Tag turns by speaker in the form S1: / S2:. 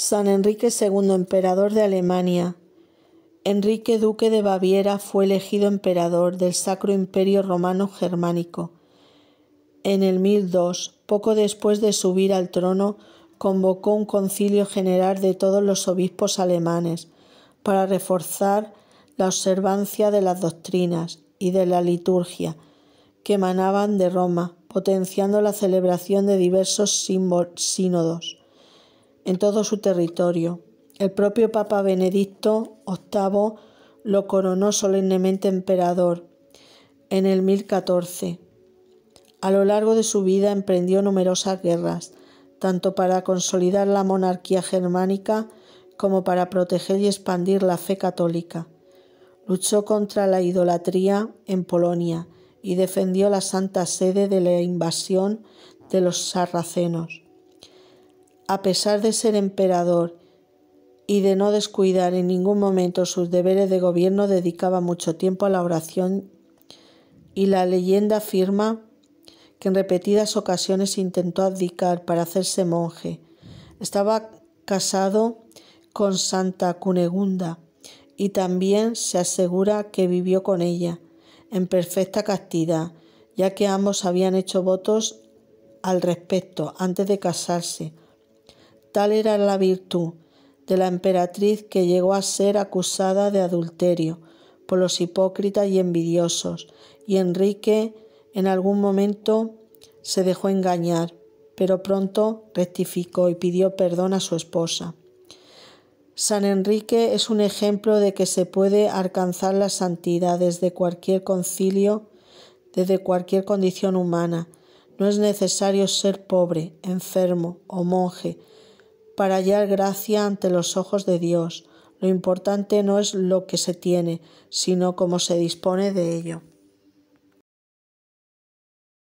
S1: San Enrique II, emperador de Alemania. Enrique, duque de Baviera, fue elegido emperador del Sacro Imperio Romano Germánico. En el 1002, poco después de subir al trono, convocó un concilio general de todos los obispos alemanes para reforzar la observancia de las doctrinas y de la liturgia que emanaban de Roma, potenciando la celebración de diversos sínodos en todo su territorio. El propio Papa Benedicto VIII lo coronó solemnemente emperador en el 1014. A lo largo de su vida emprendió numerosas guerras, tanto para consolidar la monarquía germánica como para proteger y expandir la fe católica. Luchó contra la idolatría en Polonia y defendió la Santa Sede de la invasión de los sarracenos a pesar de ser emperador y de no descuidar en ningún momento sus deberes de gobierno, dedicaba mucho tiempo a la oración y la leyenda afirma que en repetidas ocasiones intentó abdicar para hacerse monje. Estaba casado con Santa Cunegunda y también se asegura que vivió con ella en perfecta castidad, ya que ambos habían hecho votos al respecto antes de casarse tal era la virtud de la emperatriz que llegó a ser acusada de adulterio por los hipócritas y envidiosos, y Enrique en algún momento se dejó engañar, pero pronto rectificó y pidió perdón a su esposa. San Enrique es un ejemplo de que se puede alcanzar la santidad desde cualquier concilio, desde cualquier condición humana. No es necesario ser pobre, enfermo o monje para hallar gracia ante los ojos de Dios. Lo importante no es lo que se tiene, sino cómo se dispone de ello.